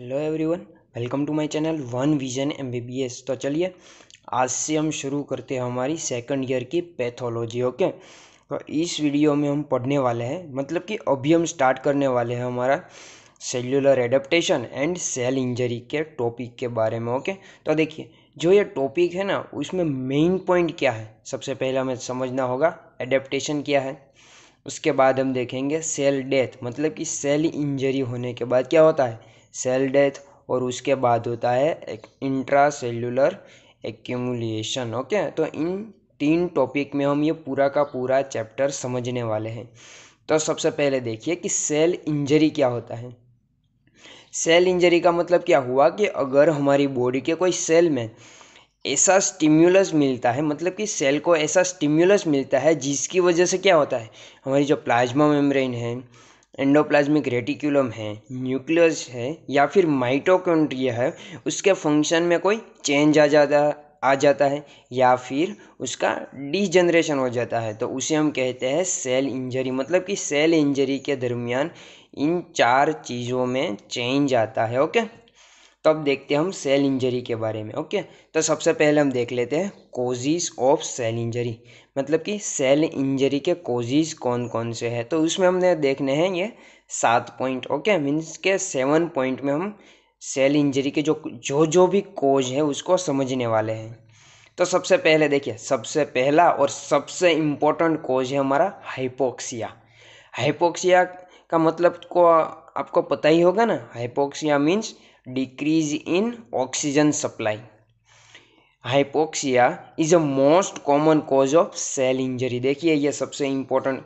Hello everyone welcome to my channel one vision MBBS तो चलिए आज से हम शुरू करते हैं हमारी सेकंड ईयर की पैथोलॉजी ओके तो इस वीडियो में हम पढ़ने वाले हैं मतलब कि अभी हम स्टार्ट करने वाले हैं हमारा cellular adaptation and cell injury के टॉपिक के बारे में ओके तो देखिए जो ये टॉपिक है ना उसमें मेन पॉइंट क्या है सबसे पहले हमें समझना होगा एडेप्टेशन क्या है उसके बाद हम देखेंगे सेल डेथ मतलब कि सेल इंजरी होने के बाद क्या होता है सेल डेथ और उसके बाद होता है एक इंट्रा सेलुलर एक्यूमुलेशन ओके तो इन तीन टॉपिक में हम ये पूरा का पूरा चैप्टर समझने वाले हैं तो सबसे पहले देखिए कि सेल इंजरी क्या होता है सेल इंजरी का मतलब क्या हुआ कि अगर हमारी बॉडी के कोई सेल में ऐसा स्टिम्यूलस मिलता है मतलब कि सेल को ऐसा स्टिम्यूलस मिलता है जिसकी वजह से क्या होता है हमारी जो प्लाज्मा मेम्ब्रेन है एंडोप्लाज्मिक रेटिकुलम है न्यूक्लियस है या फिर माइटोकॉन्ड्रिया है उसके फंक्शन में कोई चेंज आ जाता आ जाता है या फिर उसका डीजनरेशन हो जाता है तो उसे हम कहते हैं सेल इंजरी मतलब कि सेल इंजरी के दरमियान इन चार चीज़ों में चेंज आता है ओके तब देखते हैं हम सेल इंजरी के बारे में ओके तो सबसे पहले हम देख लेते हैं कोजिज ऑफ सेल इंजरी मतलब कि सेल इंजरी के कोजिज कौन कौन से हैं तो उसमें हमने देखने हैं ये सात पॉइंट ओके मीन्स के सेवन पॉइंट में हम सेल इंजरी के जो जो जो भी कोज है उसको समझने वाले हैं तो सबसे पहले देखिए सबसे पहला और सबसे इम्पोर्टेंट कोज है हमारा हाइपोक्सिया हाइपोक्सिया का मतलब को आपको पता ही होगा ना hypoxia means decrease in oxygen supply hypoxia is a most common cause of cell injury देखिए ये सबसे इंपॉर्टेंट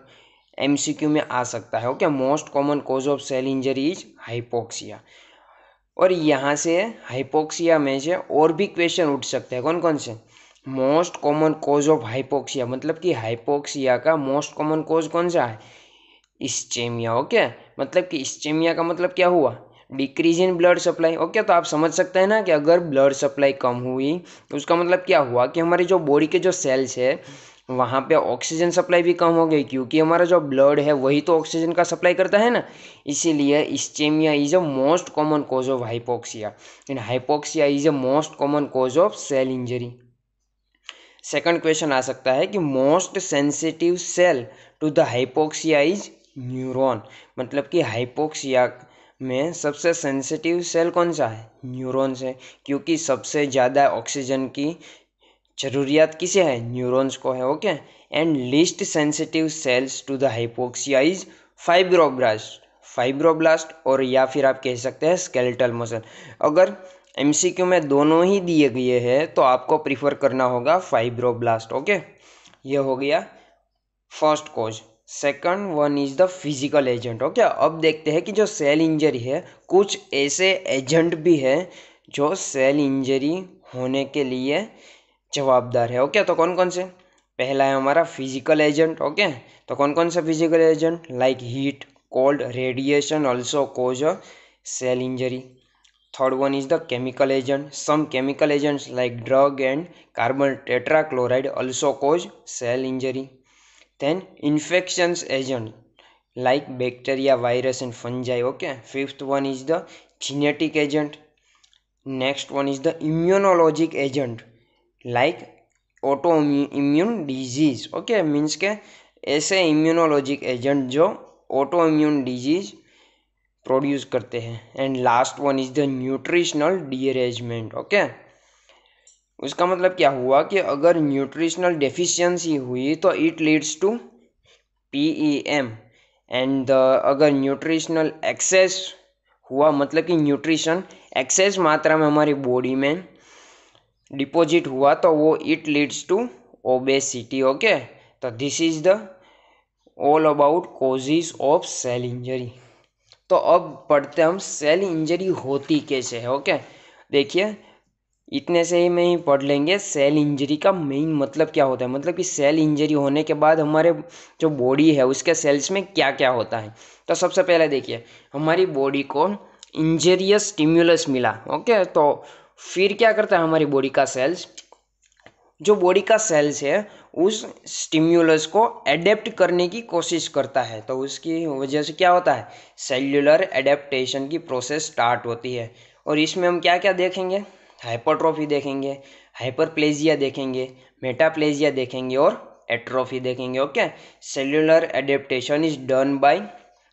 एम में आ सकता है okay most common cause of cell injury is hypoxia और यहाँ से हाइपोक्सिया में से और भी क्वेश्चन उठ सकते हैं कौन कौन से most common cause of hypoxia मतलब कि हाइपोक्सिया का मोस्ट कॉमन कॉज कौन सा है इस्चेमिया ओके मतलब कि इस्चेमिया का मतलब क्या हुआ decrease in blood supply okay तो आप समझ सकते हैं ना कि अगर ब्लड सप्लाई कम हुई तो उसका मतलब क्या हुआ कि हमारे जो बॉडी के जो सेल्स है वहाँ पे ऑक्सीजन सप्लाई भी कम हो गई क्योंकि हमारा जो ब्लड है वही तो ऑक्सीजन का सप्लाई करता है ना इसीलिए ischaemia is a most common cause of hypoxia and hypoxia is a most common cause of cell injury second question आ सकता है कि most sensitive cell to the hypoxia is neuron मतलब कि हाइपोक्सिया में सबसे सेंसिटिव सेल कौन सा है न्यूरॉन्स है क्योंकि सबसे ज़्यादा ऑक्सीजन की ज़रूरियात किसे है न्यूरॉन्स को है okay and least sensitive cells to the hypoxia is fibroblast fibroblast और या फिर आप कह सकते हैं स्केलेटल मसल अगर एम में दोनों ही दिए गए हैं तो आपको प्रिफर करना होगा फाइब्रोब्लास्ट ओके ये हो गया first cause second one is the physical agent okay अब देखते हैं कि जो सेल इंजरी है कुछ ऐसे एजेंट भी हैं जो सेल इंजरी होने के लिए जवाबदार है ओके तो कौन कौन से पहला है हमारा फिजिकल एजेंट ओके तो कौन कौन सा physical agent like heat cold radiation also cause cell injury third one is the chemical agent some chemical agents like drug and carbon tetrachloride also cause cell injury Then infections agent like bacteria, virus and fungi. Okay. Fifth one is the genetic agent. Next one is the immunologic agent like autoimmune disease okay means के ऐसे immunologic agent जो autoimmune disease produce करते हैं and last one is the nutritional derangement okay उसका मतलब क्या हुआ कि अगर न्यूट्रिशनल डेफिशिएंसी हुई तो it leads to P E M and अगर न्यूट्रिशनल एक्सेस हुआ मतलब कि न्यूट्रिशन एक्सेस मात्रा में हमारी बॉडी में डिपॉजिट हुआ तो वो it leads to obesity okay तो this is the all about causes of cell injury तो अब पढ़ते हम सेल इंजरी होती कैसे है ओके देखिए इतने से ही में ही पढ़ लेंगे सेल इंजरी का मेन मतलब क्या होता है मतलब कि सेल इंजरी होने के बाद हमारे जो बॉडी है उसके सेल्स में क्या क्या होता है तो सबसे पहले देखिए हमारी बॉडी को इंजरियस स्टिम्यूलस मिला ओके तो फिर क्या करता है हमारी बॉडी का सेल्स जो बॉडी का सेल्स है उस स्टिम्यूलस को एडेप्ट करने की कोशिश करता है तो उसकी वजह से क्या होता है सेल्युलर एडेप्टेशन की प्रोसेस स्टार्ट होती है और इसमें हम क्या क्या देखेंगे हाइपरट्रॉफी देखेंगे हाइपरप्लेजिया देखेंगे मेटाप्लेजिया देखेंगे और एट्रोफी देखेंगे okay cellular adaptation is done by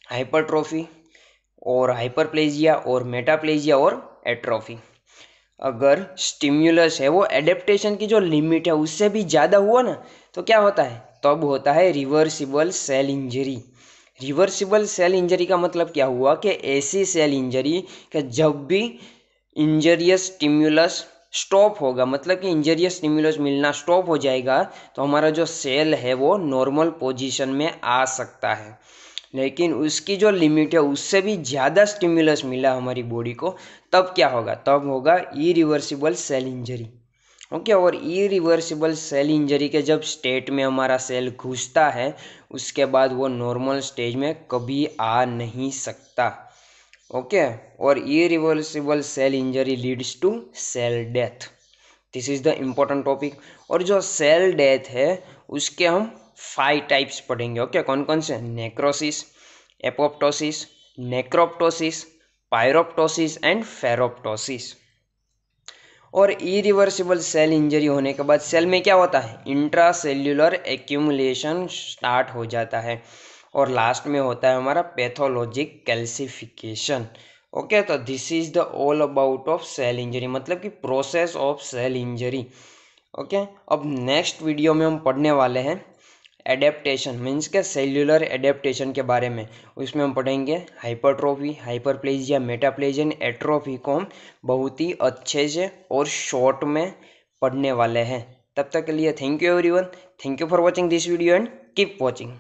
hypertrophy और हाइपरप्लेजिया और मेटाप्लेजिया और एट्रोफी अगर स्टिम्यूलस है वो एडेप्टेशन की जो लिमिट है उससे भी ज़्यादा हुआ ना तो क्या होता है तब होता है reversible cell injury reversible cell injury का मतलब क्या हुआ कि ऐसी सेल इंजरी कि जब भी इंजरियस स्टिम्यूलस स्टॉप होगा मतलब कि इंजरियस स्टिम्यूलस मिलना स्टॉप हो जाएगा तो हमारा जो सेल है वो नॉर्मल पोजीशन में आ सकता है लेकिन उसकी जो लिमिट है उससे भी ज़्यादा स्टिम्यूलस मिला हमारी बॉडी को तब क्या होगा तब होगा irreversible cell injury okay और ई रिवर्सिबल सेल इंजरी के जब स्टेट में हमारा सेल घुसता है उसके बाद वो नॉर्मल स्टेज में कभी आ नहीं सकता और irreversible cell injury leads to cell death this is the important topic और जो सेल डेथ है उसके हम फाइव टाइप्स पढ़ेंगे ओके okay? कौन कौन से necrosis apoptosis necroptosis pyroptosis and ferroptosis और इरिवर्सिबल सेल इंजरी होने के बाद सेल में क्या होता है इंट्रा सेल्यूलर एक्यूमुलेशन स्टार्ट हो जाता है और लास्ट में होता है हमारा पैथोलॉजिक कैल्सिफिकेशन ओके तो this is the all about of cell injury मतलब कि process of cell injury okay अब नेक्स्ट वीडियो में हम पढ़ने वाले हैं एडेप्टेशन मीन्स के सेल्युलर एडेप्टेशन के बारे में उसमें हम पढ़ेंगे हाइपरट्रोफी हाइपरप्लेजिया मेटाप्लेजियन एट्रोफी को हम बहुत ही अच्छे से और शॉर्ट में पढ़ने वाले हैं तब तक के लिए thank you everyone thank you for watching this video and keep watching